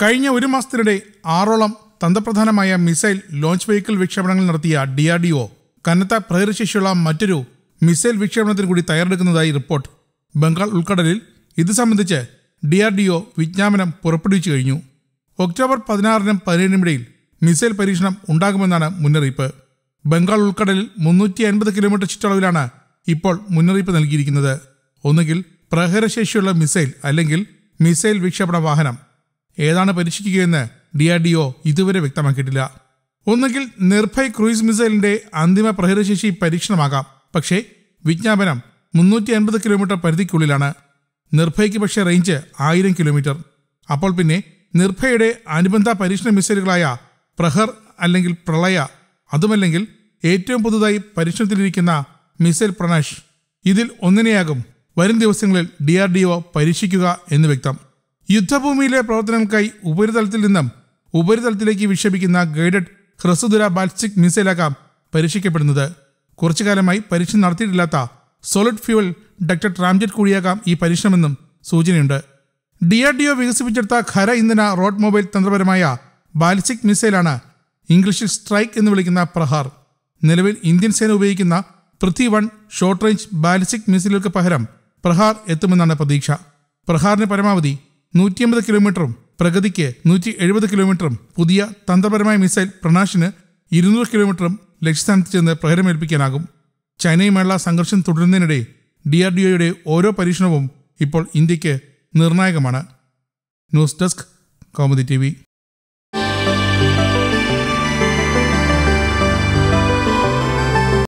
കഴിഞ്ഞ ഒരു മാസത്തിനിടെ ആറോളം തന്ത്രപ്രധാനമായ മിസൈൽ ലോഞ്ച് വെഹിക്കിൾ വിക്ഷേപണങ്ങൾ നടത്തിയ ഡി ആർ ഡി ഒ കനത്ത പ്രകൃതിശേഷിയുള്ള മറ്റൊരു മിസൈൽ വിക്ഷേപണത്തിന് കൂടി തയ്യാറെടുക്കുന്നതായി റിപ്പോർട്ട് ബംഗാൾ ഉൾക്കടലിൽ ഇത് സംബന്ധിച്ച് ഡി ആർ ഡി ഒ വിജ്ഞാപനം പുറപ്പെടുവിച്ചു കഴിഞ്ഞു ഒക്ടോബർ പതിനാറിനും പതിനേഴിനും ഇടയിൽ മിസൈൽ പരീക്ഷണം ഉണ്ടാകുമെന്നാണ് മുന്നറിയിപ്പ് ബംഗാൾ ഉൾക്കടലിൽ മുന്നൂറ്റി അൻപത് കിലോമീറ്റർ ചുറ്റളവിലാണ് ഇപ്പോൾ മുന്നറിയിപ്പ് നൽകിയിരിക്കുന്നത് ഒന്നുകിൽ പ്രഹരശേഷിയുള്ള മിസൈൽ അല്ലെങ്കിൽ മിസൈൽ വിക്ഷേപണ വാഹനം ഏതാണ് പരീക്ഷിക്കുകയെന്ന് ഡി ആർ ഡി ഒ ഇതുവരെ വ്യക്തമാക്കിയിട്ടില്ല ഒന്നുകിൽ നിർഭയ് ക്രൂയിസ് മിസൈലിന്റെ അന്തിമ പ്രഹരശേഷി പരീക്ഷണമാകാം പക്ഷേ വിജ്ഞാപനം മുന്നൂറ്റി അൻപത് കിലോമീറ്റർ പരിധിക്കുള്ളിലാണ് നിർഭയ്ക്ക് പക്ഷേ റേഞ്ച് ആയിരം കിലോമീറ്റർ അപ്പോൾ പിന്നെ നിർഭയുടെ അനുബന്ധ പരീക്ഷണ മിസൈലുകളായ പ്രഹർ അല്ലെങ്കിൽ പ്രളയ അതുമല്ലെങ്കിൽ ഏറ്റവും പുതുതായി പരീക്ഷണത്തിലിരിക്കുന്ന മിസൈൽ പ്രണാഷ് ഇതിൽ ഒന്നിനെയാകും വരും ദിവസങ്ങളിൽ ഡി ആർ ഡി ഒ പരീക്ഷിക്കുക എന്ന് വ്യക്തം യുദ്ധഭൂമിയിലെ പ്രവർത്തനങ്ങൾക്കായി ഉപരിതലത്തിൽ നിന്നും ഉപരിതലത്തിലേക്ക് വിക്ഷേപിക്കുന്ന ഗൈഡഡ് ഹ്രസ്വദുര ബാലിസ്റ്റിക് മിസൈലാകാം പരീക്ഷിക്കപ്പെടുന്നത് കുറച്ചു കാലമായി പരീക്ഷ നടത്തിയിട്ടില്ലാത്ത സോളിഡ് ഫ്യൂവൽ ഡക്ടർ ട്രാംജറ്റ് കൂടിയാകാം ഈ പരീക്ഷണമെന്നും സൂചനയുണ്ട് ഡി ആർ ഡി ഒ വികസിപ്പിച്ചെടുത്ത ഖര ഇന്ധന റോഡ് മൊബൈൽ തന്ത്രപരമായ ബാലിസ്റ്റിക് മിസൈലാണ് ഇംഗ്ലീഷിൽ സ്ട്രൈക്ക് എന്ന് വിളിക്കുന്ന പ്രഹാർ നിലവിൽ ഇന്ത്യൻ സേന ഉപയോഗിക്കുന്ന Prithvi one short range ballistic മിസൈലുകൾക്ക് പകരം പ്രഹാർ എത്തുമെന്നാണ് പ്രതീക്ഷ പ്രഹാറിന് പരമാവധി നൂറ്റിയമ്പത് കിലോമീറ്ററും പ്രഗതിക്ക് നൂറ്റി എഴുപത് കിലോമീറ്ററും പുതിയ തന്ത്രപരമായ മിസൈൽ പ്രണാഷിന് ഇരുന്നൂറ് കിലോമീറ്ററും ലക്ഷ്യസ്ഥാനത്ത് ചെന്ന് പ്രഹരമേൽപ്പിക്കാനാകും ചൈനയുമായുള്ള സംഘർഷം തുടരുന്നതിനിടെ ഡി ആർ ഡി ഒയുടെ ഓരോ പരീക്ഷണവും ഇപ്പോൾ ഇന്ത്യക്ക് നിർണായകമാണ് ന്യൂസ് ഡെസ്ക് കോമതി ടി